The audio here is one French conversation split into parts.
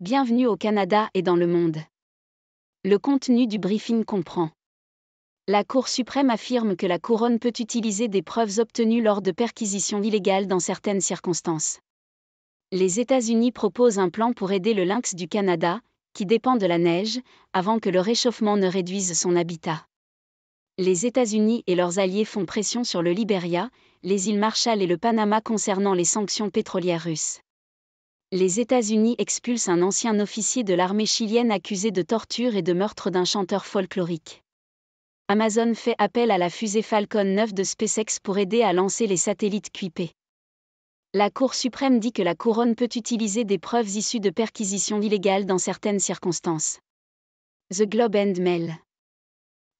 Bienvenue au Canada et dans le monde. Le contenu du briefing comprend. La Cour suprême affirme que la couronne peut utiliser des preuves obtenues lors de perquisitions illégales dans certaines circonstances. Les États-Unis proposent un plan pour aider le lynx du Canada, qui dépend de la neige, avant que le réchauffement ne réduise son habitat. Les États-Unis et leurs alliés font pression sur le Liberia, les îles Marshall et le Panama concernant les sanctions pétrolières russes les États-Unis expulsent un ancien officier de l'armée chilienne accusé de torture et de meurtre d'un chanteur folklorique. Amazon fait appel à la fusée Falcon 9 de SpaceX pour aider à lancer les satellites QIP. La Cour suprême dit que la couronne peut utiliser des preuves issues de perquisitions illégales dans certaines circonstances. The Globe and Mail.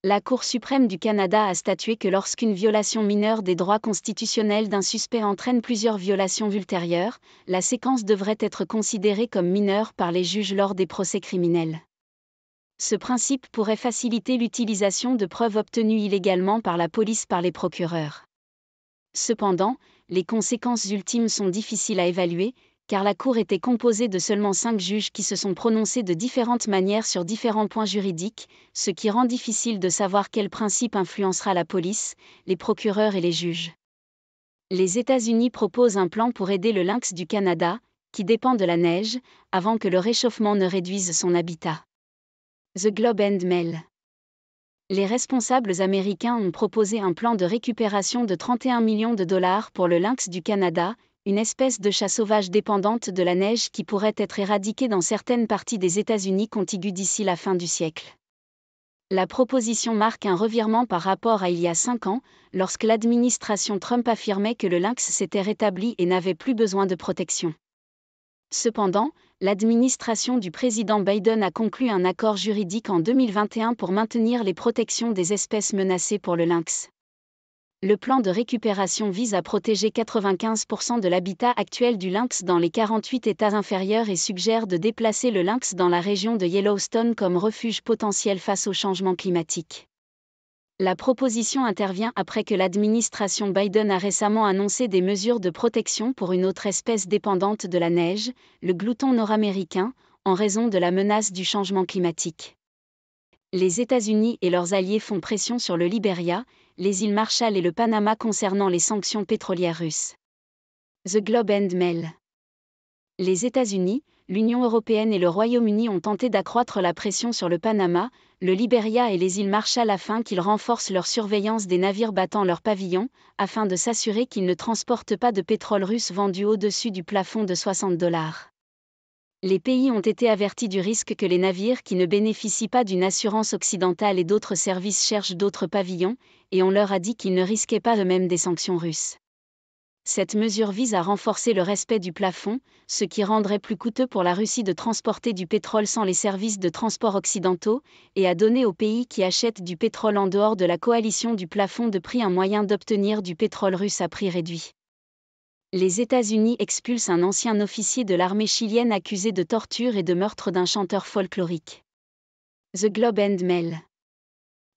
La Cour suprême du Canada a statué que lorsqu'une violation mineure des droits constitutionnels d'un suspect entraîne plusieurs violations ultérieures, la séquence devrait être considérée comme mineure par les juges lors des procès criminels. Ce principe pourrait faciliter l'utilisation de preuves obtenues illégalement par la police par les procureurs. Cependant, les conséquences ultimes sont difficiles à évaluer, car la Cour était composée de seulement cinq juges qui se sont prononcés de différentes manières sur différents points juridiques, ce qui rend difficile de savoir quel principe influencera la police, les procureurs et les juges. Les États-Unis proposent un plan pour aider le lynx du Canada, qui dépend de la neige, avant que le réchauffement ne réduise son habitat. The Globe and Mail. Les responsables américains ont proposé un plan de récupération de 31 millions de dollars pour le lynx du Canada, une espèce de chat sauvage dépendante de la neige qui pourrait être éradiquée dans certaines parties des États-Unis contiguës d'ici la fin du siècle. La proposition marque un revirement par rapport à il y a cinq ans, lorsque l'administration Trump affirmait que le lynx s'était rétabli et n'avait plus besoin de protection. Cependant, l'administration du président Biden a conclu un accord juridique en 2021 pour maintenir les protections des espèces menacées pour le lynx le plan de récupération vise à protéger 95% de l'habitat actuel du lynx dans les 48 États inférieurs et suggère de déplacer le lynx dans la région de Yellowstone comme refuge potentiel face au changement climatique. La proposition intervient après que l'administration Biden a récemment annoncé des mesures de protection pour une autre espèce dépendante de la neige, le glouton nord-américain, en raison de la menace du changement climatique. Les États-Unis et leurs alliés font pression sur le Liberia, les îles Marshall et le Panama concernant les sanctions pétrolières russes. The Globe and Mail. Les États-Unis, l'Union européenne et le Royaume-Uni ont tenté d'accroître la pression sur le Panama, le Liberia et les îles Marshall afin qu'ils renforcent leur surveillance des navires battant leur pavillon, afin de s'assurer qu'ils ne transportent pas de pétrole russe vendu au-dessus du plafond de 60 dollars les pays ont été avertis du risque que les navires qui ne bénéficient pas d'une assurance occidentale et d'autres services cherchent d'autres pavillons, et on leur a dit qu'ils ne risquaient pas eux-mêmes des sanctions russes. Cette mesure vise à renforcer le respect du plafond, ce qui rendrait plus coûteux pour la Russie de transporter du pétrole sans les services de transport occidentaux, et à donner aux pays qui achètent du pétrole en dehors de la coalition du plafond de prix un moyen d'obtenir du pétrole russe à prix réduit les États-Unis expulsent un ancien officier de l'armée chilienne accusé de torture et de meurtre d'un chanteur folklorique. The Globe and Mail.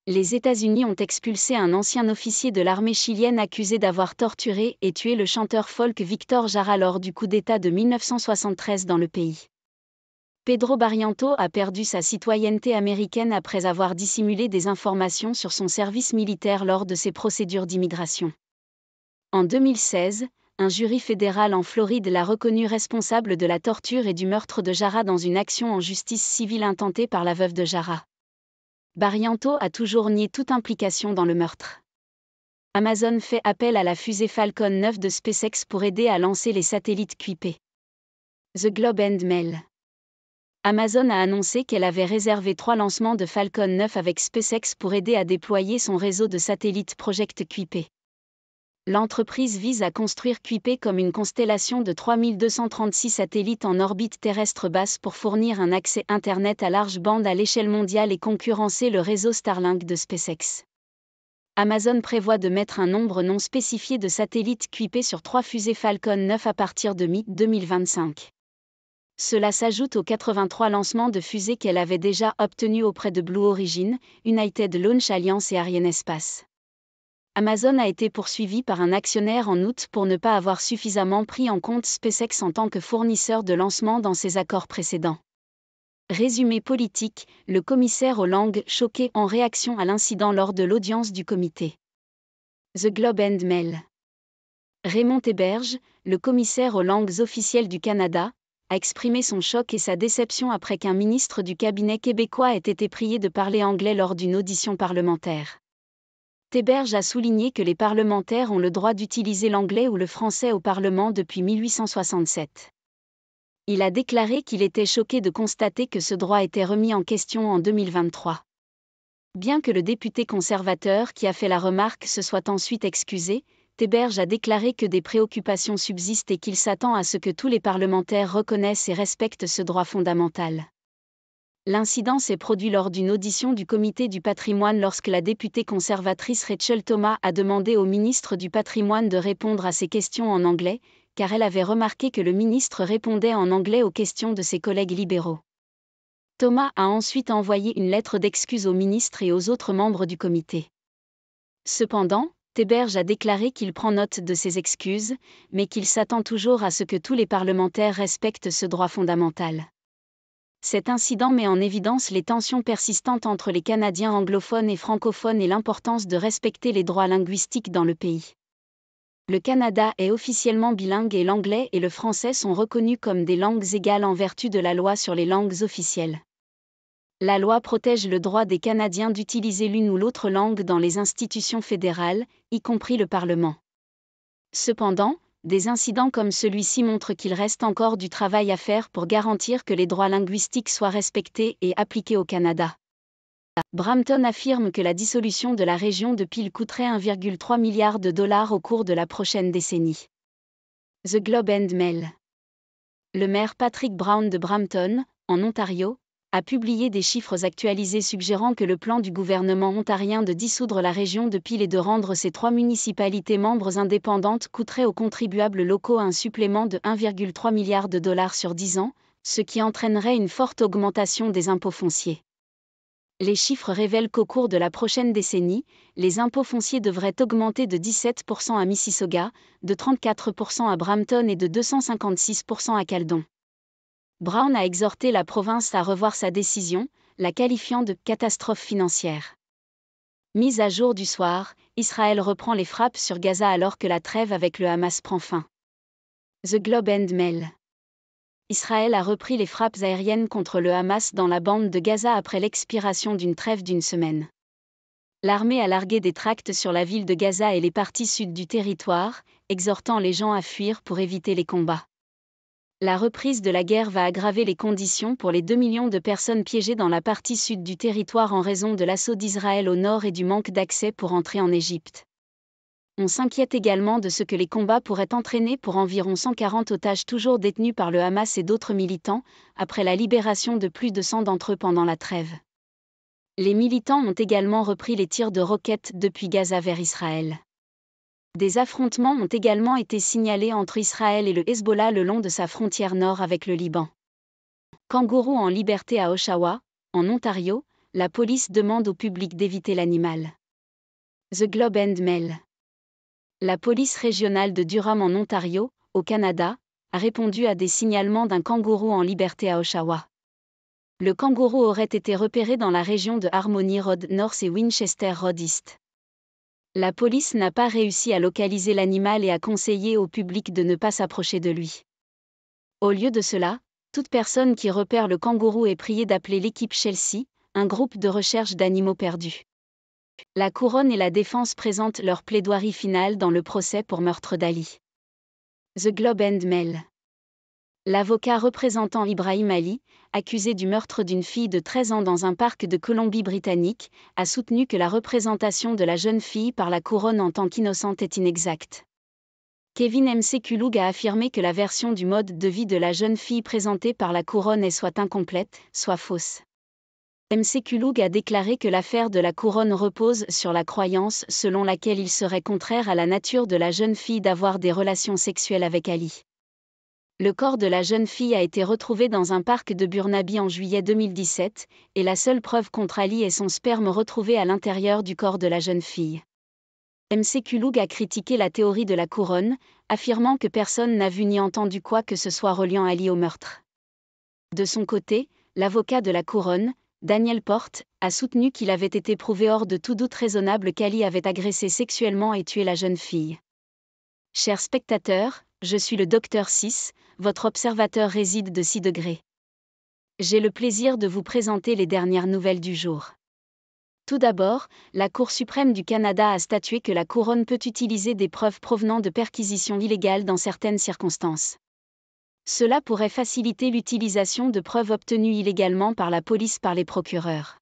Les États-Unis ont expulsé un ancien officier de l'armée chilienne accusé d'avoir torturé et tué le chanteur folk Victor Jara lors du coup d'État de 1973 dans le pays. Pedro Barriento a perdu sa citoyenneté américaine après avoir dissimulé des informations sur son service militaire lors de ses procédures d'immigration. En 2016, un jury fédéral en Floride l'a reconnu responsable de la torture et du meurtre de Jara dans une action en justice civile intentée par la veuve de Jara. Barianto a toujours nié toute implication dans le meurtre. Amazon fait appel à la fusée Falcon 9 de SpaceX pour aider à lancer les satellites Kuiper. The Globe and Mail. Amazon a annoncé qu'elle avait réservé trois lancements de Falcon 9 avec SpaceX pour aider à déployer son réseau de satellites Project Kuiper l'entreprise vise à construire Kuiper comme une constellation de 3236 satellites en orbite terrestre basse pour fournir un accès Internet à large bande à l'échelle mondiale et concurrencer le réseau Starlink de SpaceX. Amazon prévoit de mettre un nombre non spécifié de satellites Kuiper sur trois fusées Falcon 9 à partir de mi-2025. Cela s'ajoute aux 83 lancements de fusées qu'elle avait déjà obtenus auprès de Blue Origin, United Launch Alliance et Ariane Espace. Amazon a été poursuivi par un actionnaire en août pour ne pas avoir suffisamment pris en compte SpaceX en tant que fournisseur de lancement dans ses accords précédents. Résumé politique, le commissaire aux langues choqué en réaction à l'incident lors de l'audience du comité. The Globe and Mail. Raymond Héberge, le commissaire aux langues officielles du Canada, a exprimé son choc et sa déception après qu'un ministre du cabinet québécois ait été prié de parler anglais lors d'une audition parlementaire. Théberge a souligné que les parlementaires ont le droit d'utiliser l'anglais ou le français au Parlement depuis 1867. Il a déclaré qu'il était choqué de constater que ce droit était remis en question en 2023. Bien que le député conservateur qui a fait la remarque se soit ensuite excusé, Théberge a déclaré que des préoccupations subsistent et qu'il s'attend à ce que tous les parlementaires reconnaissent et respectent ce droit fondamental. L'incident s'est produit lors d'une audition du comité du patrimoine lorsque la députée conservatrice Rachel Thomas a demandé au ministre du patrimoine de répondre à ses questions en anglais, car elle avait remarqué que le ministre répondait en anglais aux questions de ses collègues libéraux. Thomas a ensuite envoyé une lettre d'excuse au ministre et aux autres membres du comité. Cependant, Théberge a déclaré qu'il prend note de ses excuses, mais qu'il s'attend toujours à ce que tous les parlementaires respectent ce droit fondamental cet incident met en évidence les tensions persistantes entre les Canadiens anglophones et francophones et l'importance de respecter les droits linguistiques dans le pays. Le Canada est officiellement bilingue et l'anglais et le français sont reconnus comme des langues égales en vertu de la loi sur les langues officielles. La loi protège le droit des Canadiens d'utiliser l'une ou l'autre langue dans les institutions fédérales, y compris le Parlement. Cependant, des incidents comme celui-ci montrent qu'il reste encore du travail à faire pour garantir que les droits linguistiques soient respectés et appliqués au Canada. Brampton affirme que la dissolution de la région de Peel coûterait 1,3 milliard de dollars au cours de la prochaine décennie. The Globe and Mail. Le maire Patrick Brown de Brampton, en Ontario, a publié des chiffres actualisés suggérant que le plan du gouvernement ontarien de dissoudre la région de pile et de rendre ses trois municipalités membres indépendantes coûterait aux contribuables locaux un supplément de 1,3 milliard de dollars sur 10 ans, ce qui entraînerait une forte augmentation des impôts fonciers. Les chiffres révèlent qu'au cours de la prochaine décennie, les impôts fonciers devraient augmenter de 17% à Mississauga, de 34% à Brampton et de 256% à Caldon. Brown a exhorté la province à revoir sa décision, la qualifiant de catastrophe financière. Mise à jour du soir, Israël reprend les frappes sur Gaza alors que la trêve avec le Hamas prend fin. The Globe and Mail. Israël a repris les frappes aériennes contre le Hamas dans la bande de Gaza après l'expiration d'une trêve d'une semaine. L'armée a largué des tracts sur la ville de Gaza et les parties sud du territoire, exhortant les gens à fuir pour éviter les combats la reprise de la guerre va aggraver les conditions pour les 2 millions de personnes piégées dans la partie sud du territoire en raison de l'assaut d'Israël au nord et du manque d'accès pour entrer en Égypte. On s'inquiète également de ce que les combats pourraient entraîner pour environ 140 otages toujours détenus par le Hamas et d'autres militants, après la libération de plus de 100 d'entre eux pendant la trêve. Les militants ont également repris les tirs de roquettes depuis Gaza vers Israël. Des affrontements ont également été signalés entre Israël et le Hezbollah le long de sa frontière nord avec le Liban. Kangourou en liberté à Oshawa, en Ontario, la police demande au public d'éviter l'animal. The Globe and Mail. La police régionale de Durham en Ontario, au Canada, a répondu à des signalements d'un kangourou en liberté à Oshawa. Le kangourou aurait été repéré dans la région de Harmony Road North et Winchester Road East. La police n'a pas réussi à localiser l'animal et à conseiller au public de ne pas s'approcher de lui. Au lieu de cela, toute personne qui repère le kangourou est priée d'appeler l'équipe Chelsea, un groupe de recherche d'animaux perdus. La couronne et la défense présentent leur plaidoirie finale dans le procès pour meurtre d'Ali. The Globe and Mail. L'avocat représentant Ibrahim Ali, accusé du meurtre d'une fille de 13 ans dans un parc de Colombie-Britannique, a soutenu que la représentation de la jeune fille par la couronne en tant qu'innocente est inexacte. Kevin Kulug a affirmé que la version du mode de vie de la jeune fille présentée par la couronne est soit incomplète, soit fausse. Kulug a déclaré que l'affaire de la couronne repose sur la croyance selon laquelle il serait contraire à la nature de la jeune fille d'avoir des relations sexuelles avec Ali. Le corps de la jeune fille a été retrouvé dans un parc de Burnaby en juillet 2017, et la seule preuve contre Ali est son sperme retrouvé à l'intérieur du corps de la jeune fille. MC Kulug a critiqué la théorie de la couronne, affirmant que personne n'a vu ni entendu quoi que ce soit reliant Ali au meurtre. De son côté, l'avocat de la couronne, Daniel Porte, a soutenu qu'il avait été prouvé hors de tout doute raisonnable qu'Ali avait agressé sexuellement et tué la jeune fille. Chers spectateurs, je suis le docteur 6, votre observateur réside de 6 degrés. J'ai le plaisir de vous présenter les dernières nouvelles du jour. Tout d'abord, la Cour suprême du Canada a statué que la couronne peut utiliser des preuves provenant de perquisitions illégales dans certaines circonstances. Cela pourrait faciliter l'utilisation de preuves obtenues illégalement par la police par les procureurs.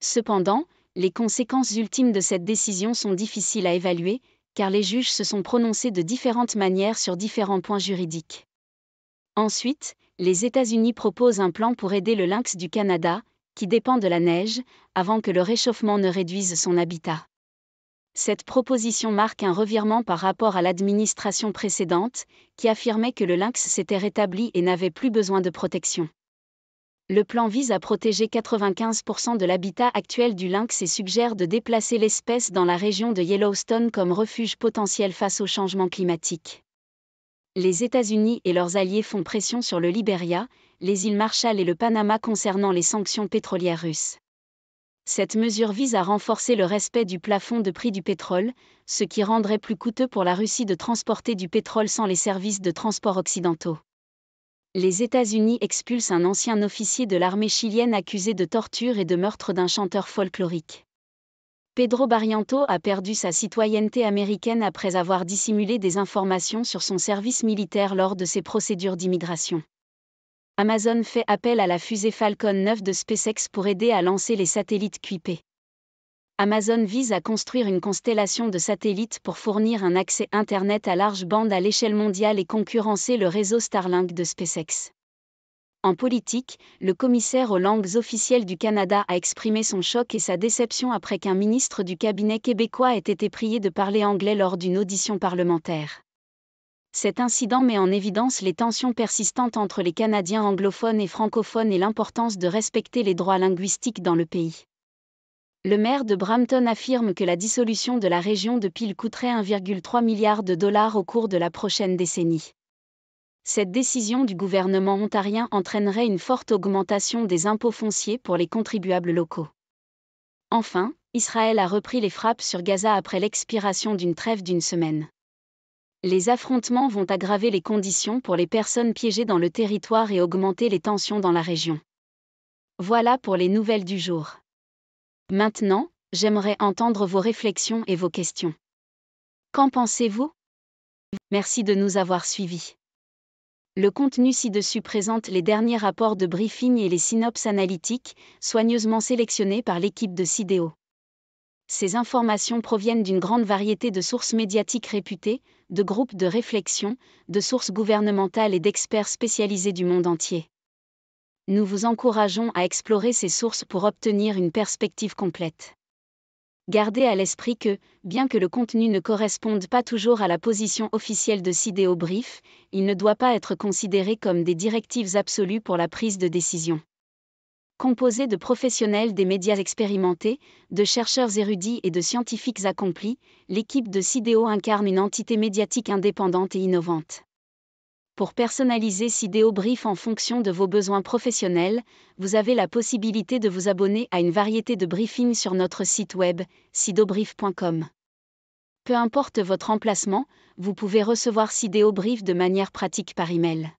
Cependant, les conséquences ultimes de cette décision sont difficiles à évaluer, car les juges se sont prononcés de différentes manières sur différents points juridiques. Ensuite, les États-Unis proposent un plan pour aider le lynx du Canada, qui dépend de la neige, avant que le réchauffement ne réduise son habitat. Cette proposition marque un revirement par rapport à l'administration précédente, qui affirmait que le lynx s'était rétabli et n'avait plus besoin de protection le plan vise à protéger 95% de l'habitat actuel du lynx et suggère de déplacer l'espèce dans la région de Yellowstone comme refuge potentiel face au changement climatique. Les États-Unis et leurs alliés font pression sur le Liberia, les îles Marshall et le Panama concernant les sanctions pétrolières russes. Cette mesure vise à renforcer le respect du plafond de prix du pétrole, ce qui rendrait plus coûteux pour la Russie de transporter du pétrole sans les services de transport occidentaux les États-Unis expulsent un ancien officier de l'armée chilienne accusé de torture et de meurtre d'un chanteur folklorique. Pedro Barriento a perdu sa citoyenneté américaine après avoir dissimulé des informations sur son service militaire lors de ses procédures d'immigration. Amazon fait appel à la fusée Falcon 9 de SpaceX pour aider à lancer les satellites Kuiper. Amazon vise à construire une constellation de satellites pour fournir un accès Internet à large bande à l'échelle mondiale et concurrencer le réseau Starlink de SpaceX. En politique, le commissaire aux langues officielles du Canada a exprimé son choc et sa déception après qu'un ministre du cabinet québécois ait été prié de parler anglais lors d'une audition parlementaire. Cet incident met en évidence les tensions persistantes entre les Canadiens anglophones et francophones et l'importance de respecter les droits linguistiques dans le pays le maire de Brampton affirme que la dissolution de la région de Peel coûterait 1,3 milliard de dollars au cours de la prochaine décennie. Cette décision du gouvernement ontarien entraînerait une forte augmentation des impôts fonciers pour les contribuables locaux. Enfin, Israël a repris les frappes sur Gaza après l'expiration d'une trêve d'une semaine. Les affrontements vont aggraver les conditions pour les personnes piégées dans le territoire et augmenter les tensions dans la région. Voilà pour les nouvelles du jour. Maintenant, j'aimerais entendre vos réflexions et vos questions. Qu'en pensez-vous Merci de nous avoir suivis. Le contenu ci-dessus présente les derniers rapports de briefing et les synopses analytiques, soigneusement sélectionnés par l'équipe de CIDEO. Ces informations proviennent d'une grande variété de sources médiatiques réputées, de groupes de réflexion, de sources gouvernementales et d'experts spécialisés du monde entier nous vous encourageons à explorer ces sources pour obtenir une perspective complète. Gardez à l'esprit que, bien que le contenu ne corresponde pas toujours à la position officielle de CIDEO Brief, il ne doit pas être considéré comme des directives absolues pour la prise de décision. Composé de professionnels des médias expérimentés, de chercheurs érudits et de scientifiques accomplis, l'équipe de CIDEO incarne une entité médiatique indépendante et innovante. Pour personnaliser Sidéo Brief en fonction de vos besoins professionnels, vous avez la possibilité de vous abonner à une variété de briefings sur notre site web, sidobrief.com. Peu importe votre emplacement, vous pouvez recevoir Sidéo Brief de manière pratique par email.